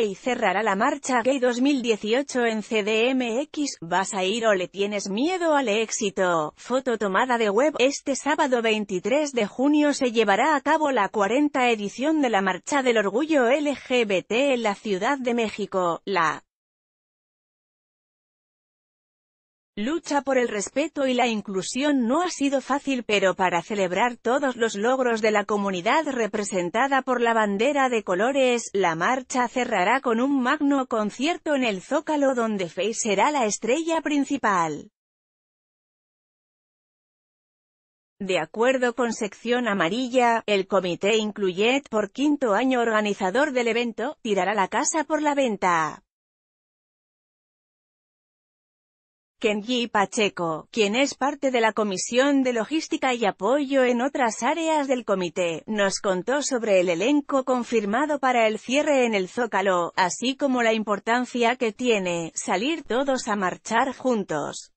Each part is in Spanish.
y cerrará la marcha Gay 2018 en CDMX, ¿vas a ir o le tienes miedo al éxito? Foto tomada de web, este sábado 23 de junio se llevará a cabo la 40 edición de la Marcha del Orgullo LGBT en la Ciudad de México, la Lucha por el respeto y la inclusión no ha sido fácil pero para celebrar todos los logros de la comunidad representada por la bandera de colores, la marcha cerrará con un magno concierto en el Zócalo donde Faye será la estrella principal. De acuerdo con Sección Amarilla, el comité Incluyet, por quinto año organizador del evento, tirará la casa por la venta. Kenji Pacheco, quien es parte de la Comisión de Logística y Apoyo en otras áreas del comité, nos contó sobre el elenco confirmado para el cierre en el Zócalo, así como la importancia que tiene salir todos a marchar juntos.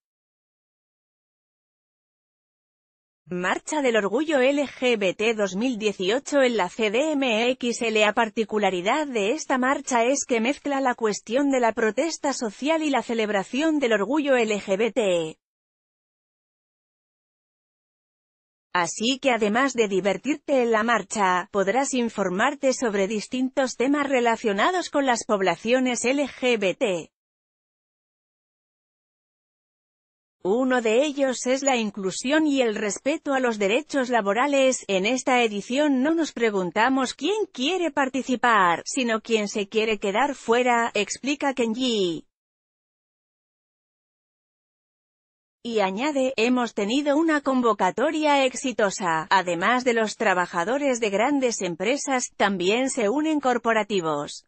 Marcha del Orgullo LGBT 2018 en la CDMXL. La particularidad de esta marcha es que mezcla la cuestión de la protesta social y la celebración del orgullo LGBT. Así que además de divertirte en la marcha, podrás informarte sobre distintos temas relacionados con las poblaciones LGBT. Uno de ellos es la inclusión y el respeto a los derechos laborales. En esta edición no nos preguntamos quién quiere participar, sino quién se quiere quedar fuera, explica Kenji. Y añade, hemos tenido una convocatoria exitosa. Además de los trabajadores de grandes empresas, también se unen corporativos.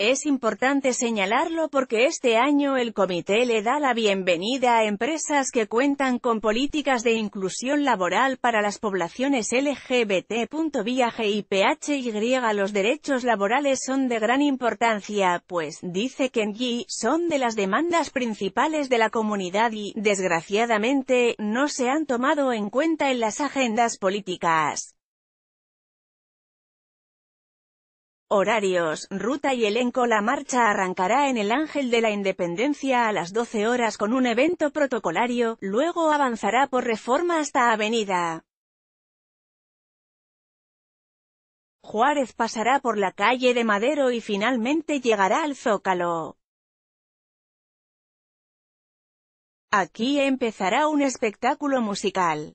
Es importante señalarlo porque este año el comité le da la bienvenida a empresas que cuentan con políticas de inclusión laboral para las poblaciones LGBT. Viaje y Y Los derechos laborales son de gran importancia, pues, dice Kenji, son de las demandas principales de la comunidad y, desgraciadamente, no se han tomado en cuenta en las agendas políticas. Horarios, ruta y elenco La marcha arrancará en el Ángel de la Independencia a las 12 horas con un evento protocolario, luego avanzará por reforma hasta Avenida Juárez pasará por la calle de Madero y finalmente llegará al Zócalo. Aquí empezará un espectáculo musical.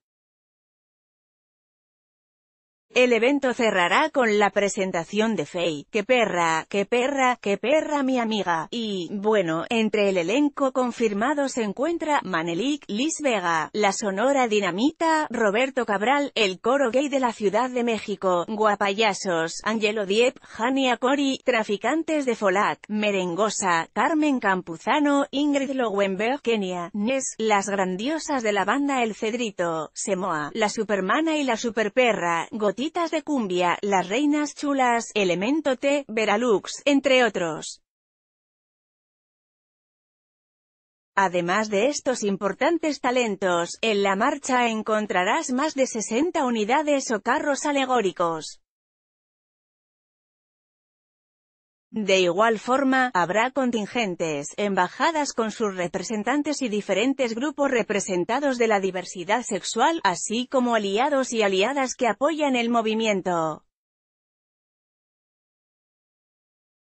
El evento cerrará con la presentación de Faye, que perra, que perra, que perra mi amiga, y, bueno, entre el elenco confirmado se encuentra Manelik, Liz Vega, La Sonora Dinamita, Roberto Cabral, el coro gay de la Ciudad de México, Guapayasos, Angelo Diep, Jania Cori, Traficantes de Folat, Merengosa, Carmen Campuzano, Ingrid Lowenberg, Kenia, Nes, Las Grandiosas de la banda El Cedrito, Semoa, La Supermana y la Superperra, Goti de Cumbia, Las Reinas Chulas, Elemento T, Veralux, entre otros. Además de estos importantes talentos, en la marcha encontrarás más de 60 unidades o carros alegóricos. De igual forma, habrá contingentes, embajadas con sus representantes y diferentes grupos representados de la diversidad sexual, así como aliados y aliadas que apoyan el movimiento.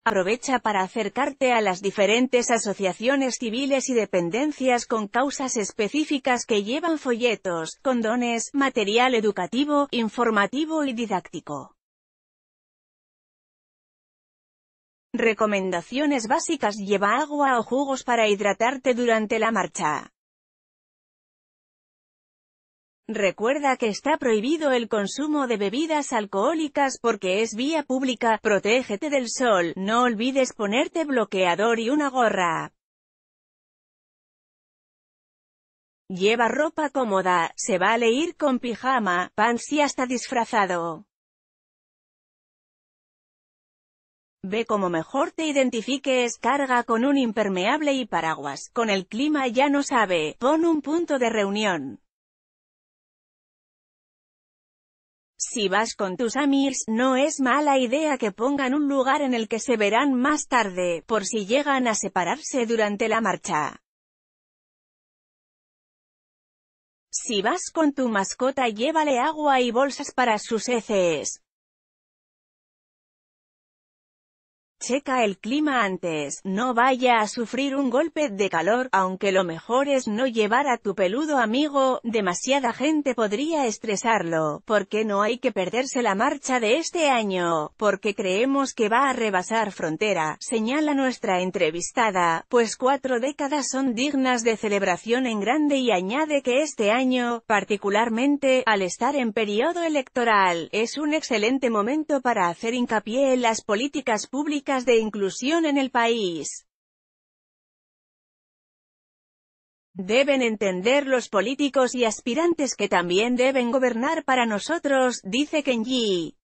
Aprovecha para acercarte a las diferentes asociaciones civiles y dependencias con causas específicas que llevan folletos, condones, material educativo, informativo y didáctico. Recomendaciones básicas Lleva agua o jugos para hidratarte durante la marcha. Recuerda que está prohibido el consumo de bebidas alcohólicas porque es vía pública, protégete del sol, no olvides ponerte bloqueador y una gorra. Lleva ropa cómoda, se vale ir con pijama, pants y hasta disfrazado. Ve como mejor te identifiques, carga con un impermeable y paraguas, con el clima ya no sabe, pon un punto de reunión. Si vas con tus amigos, no es mala idea que pongan un lugar en el que se verán más tarde, por si llegan a separarse durante la marcha. Si vas con tu mascota llévale agua y bolsas para sus heces. Checa el clima antes, no vaya a sufrir un golpe de calor, aunque lo mejor es no llevar a tu peludo amigo, demasiada gente podría estresarlo, porque no hay que perderse la marcha de este año, porque creemos que va a rebasar frontera, señala nuestra entrevistada, pues cuatro décadas son dignas de celebración en grande y añade que este año, particularmente, al estar en periodo electoral, es un excelente momento para hacer hincapié en las políticas públicas de inclusión en el país. Deben entender los políticos y aspirantes que también deben gobernar para nosotros, dice Kenji.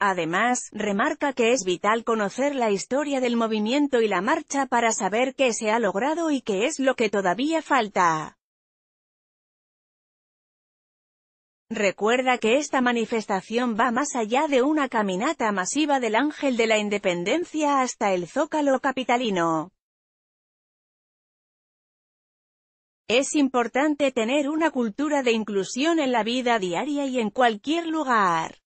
Además, remarca que es vital conocer la historia del movimiento y la marcha para saber qué se ha logrado y qué es lo que todavía falta. Recuerda que esta manifestación va más allá de una caminata masiva del Ángel de la Independencia hasta el Zócalo capitalino. Es importante tener una cultura de inclusión en la vida diaria y en cualquier lugar.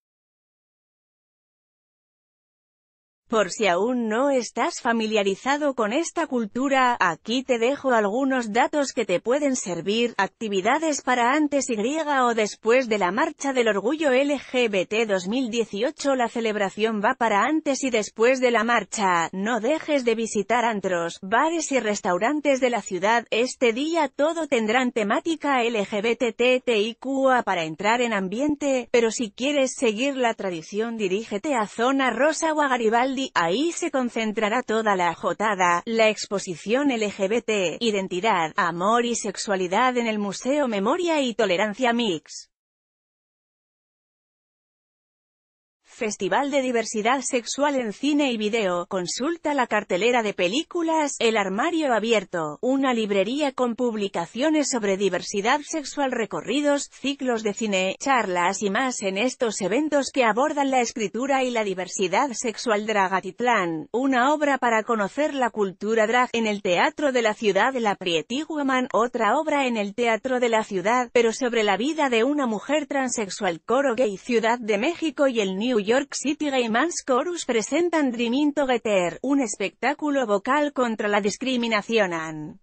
Por si aún no estás familiarizado con esta cultura, aquí te dejo algunos datos que te pueden servir, actividades para antes y o después de la Marcha del Orgullo LGBT 2018 La celebración va para antes y después de la marcha, no dejes de visitar antros, bares y restaurantes de la ciudad, este día todo tendrán temática LGBTTIQA para entrar en ambiente, pero si quieres seguir la tradición dirígete a Zona Rosa o a Garibaldi ahí se concentrará toda la ajotada, la exposición LGBT, identidad, amor y sexualidad en el Museo Memoria y Tolerancia Mix. Festival de Diversidad Sexual en Cine y Video, consulta la cartelera de películas, El Armario Abierto, una librería con publicaciones sobre diversidad sexual recorridos, ciclos de cine, charlas y más en estos eventos que abordan la escritura y la diversidad sexual Dragatitlán, una obra para conocer la cultura drag en el Teatro de la Ciudad de la Prietiguaman, otra obra en el Teatro de la Ciudad, pero sobre la vida de una mujer transexual Coro Gay Ciudad de México y el New York York City Gay Chorus presentan Dreaming Together, un espectáculo vocal contra la discriminación.